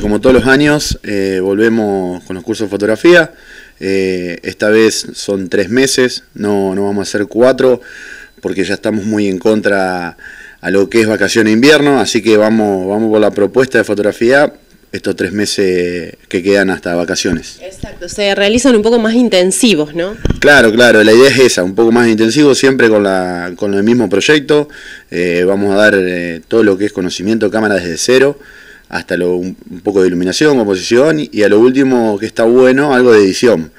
Como todos los años, eh, volvemos con los cursos de fotografía. Eh, esta vez son tres meses, no, no vamos a hacer cuatro, porque ya estamos muy en contra a lo que es vacación e invierno, así que vamos, vamos por la propuesta de fotografía estos tres meses que quedan hasta vacaciones. Exacto, se realizan un poco más intensivos, ¿no? Claro, claro, la idea es esa, un poco más intensivo, siempre con, el mismo proyecto, eh, vamos a dar todo lo que es conocimiento cámara desde cero, hasta un poco de iluminación, composición y a lo último que está bueno, algo de edición.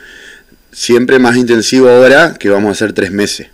Siempre más intensivo ahora que vamos a hacer tres meses.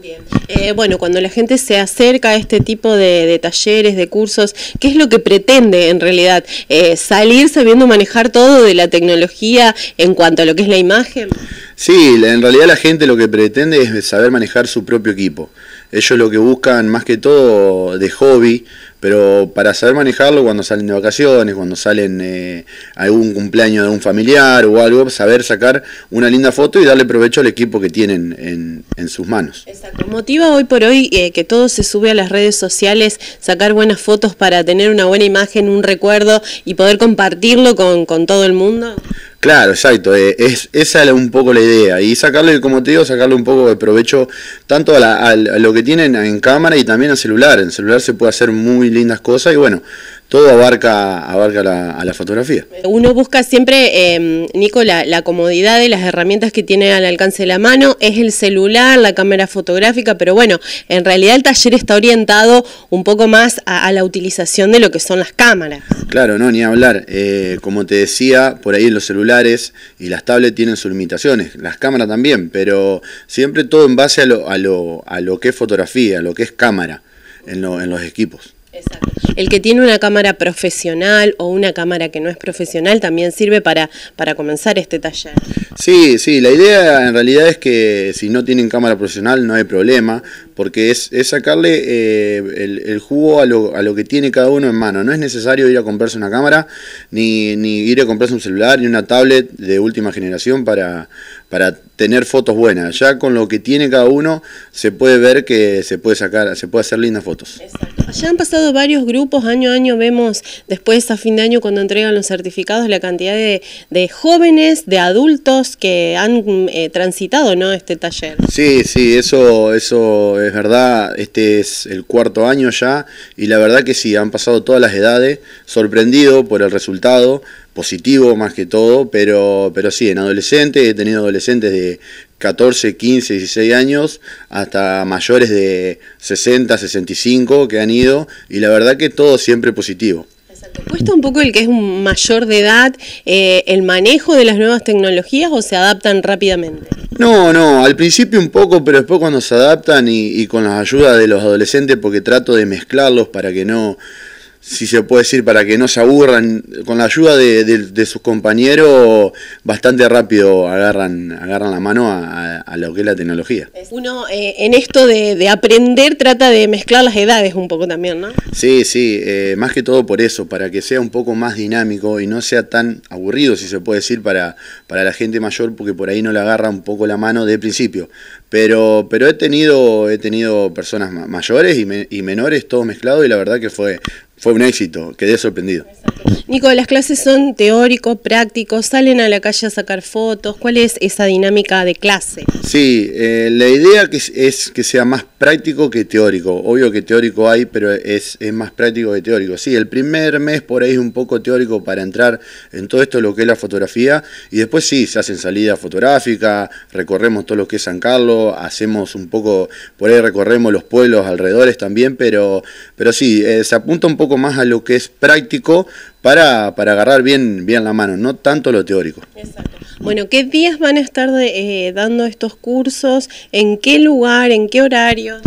Bien. Eh, bueno, cuando la gente se acerca a este tipo de, talleres, de cursos, ¿qué es lo que pretende en realidad? Eh, ¿Salir sabiendo manejar todo de la tecnología en cuanto a lo que es la imagen? Sí, en realidad la gente lo que pretende es saber manejar su propio equipo. Ellos lo que buscan más que todo de hobby, pero para saber manejarlo cuando salen de vacaciones, cuando salen eh, algún cumpleaños de un familiar o algo, saber sacar una linda foto y darle provecho al equipo que tienen en, sus manos. Exacto. Motiva hoy por hoy eh, que todo se sube a las redes sociales, sacar buenas fotos para tener una buena imagen, un recuerdo y poder compartirlo con, con todo el mundo. Claro, exacto. Eh, es, esa un poco la idea. Y sacarle, como te digo, sacarle un poco de provecho tanto a, lo que tienen en cámara y también al celular. En celular se puede hacer muy lindas cosas y bueno, todo abarca, abarca a la fotografía. Uno busca siempre, eh, Nico, la, comodidad de las herramientas que tiene al alcance de la mano, es el celular, la cámara fotográfica, pero bueno, en realidad el taller está orientado un poco más a, la utilización de lo que son las cámaras. Claro, no, ni hablar. Eh, como te decía, por ahí los celulares y las tablets tienen sus limitaciones, las cámaras también, pero siempre todo en base a lo, a lo, a lo que es fotografía, a lo que es cámara en, en los equipos. Exacto. El que tiene una cámara profesional o una cámara que no es profesional también sirve para, para comenzar este taller. Sí, sí, la idea en realidad es que si no tienen cámara profesional no hay problema, porque es, sacarle eh, el, jugo a lo, a lo, que tiene cada uno en mano. No es necesario ir a comprarse una cámara, ni, ni ir a comprarse un celular, ni una tablet de última generación para, para tener fotos buenas. Ya con lo que tiene cada uno se puede ver que se puede sacar, se puede hacer lindas fotos. Ya han pasado varios grupos, año a año vemos después a fin de año cuando entregan los certificados la cantidad de, jóvenes, de adultos que han eh, transitado ¿no? este taller. Sí, sí, eso, eso es verdad, este es el cuarto año ya y la verdad que sí, han pasado todas las edades, sorprendido por el resultado, positivo más que todo, pero, pero sí, en adolescentes he tenido adolescentes de 14, 15, 16 años, hasta mayores de 60, 65 que han ido, y la verdad que todo siempre positivo. ¿Cuesta un poco el que es mayor de edad eh, el manejo de las nuevas tecnologías o se adaptan rápidamente? No, no, al principio un poco, pero después cuando se adaptan y, y con las ayudas de los adolescentes, porque trato de mezclarlos para que no, si se puede decir, para que no se aburran, con la ayuda de, sus compañeros, bastante rápido agarran, agarran la mano a, lo que es la tecnología. Uno eh, en esto de, aprender trata de mezclar las edades un poco también, ¿no? Sí, sí, eh, más que todo por eso, para que sea un poco más dinámico y no sea tan aburrido, si se puede decir, para, para la gente mayor, porque por ahí no le agarra un poco la mano de principio. Pero, pero he, tenido, he tenido personas mayores y, y menores, todos mezclados, y la verdad que fue fue un éxito, quedé sorprendido. Nico, las clases son teóricos, prácticos salen a la calle a sacar fotos, ¿cuál es esa dinámica de clase? Sí, eh, la idea es, que sea más práctico que teórico, obvio que teórico hay, pero es, más práctico que teórico. Sí, el primer mes por ahí es un poco teórico para entrar en todo esto lo que es la fotografía y después sí, se hacen salidas fotográficas, recorremos todo lo que es San Carlos, hacemos un poco, por ahí recorremos los pueblos alrededores también, pero, pero sí, eh, se apunta un poco más a lo que es práctico para, agarrar bien, bien la mano, no tanto lo teórico. Bueno, ¿qué días van a estar eh, dando estos cursos? ¿En qué lugar? ¿En qué horario?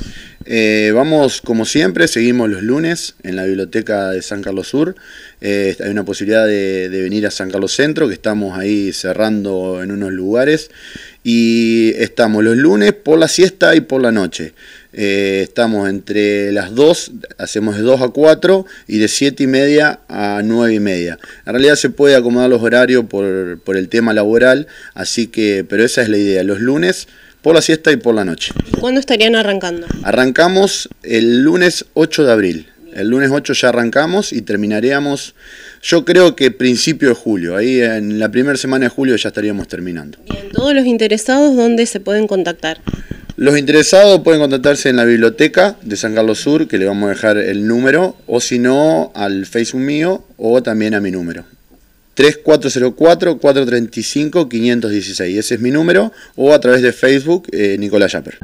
Eh, vamos, como siempre, seguimos los lunes en la biblioteca de San Carlos Sur. Eh, hay una posibilidad de, venir a San Carlos Centro, que estamos ahí cerrando en unos lugares. Y estamos los lunes por la siesta y por la noche. Eh, estamos entre las 2, hacemos de 2 a 4 y de 7 y media a 9 y media. En realidad se puede acomodar los horarios por, por el tema laboral, así que, pero esa es la idea. Los lunes por la siesta y por la noche. ¿Cuándo estarían arrancando? Arrancamos el lunes 8 de abril. El lunes 8 ya arrancamos y terminaríamos, yo creo que principio de julio, ahí en la primera semana de julio ya estaríamos terminando. Bien, todos los interesados, ¿dónde se pueden contactar? Los interesados pueden contactarse en la biblioteca de San Carlos Sur, que le vamos a dejar el número, o si no, al Facebook mío o también a mi número. 3404-435-516, ese es mi número, o a través de Facebook, eh, Nicolás Yapper.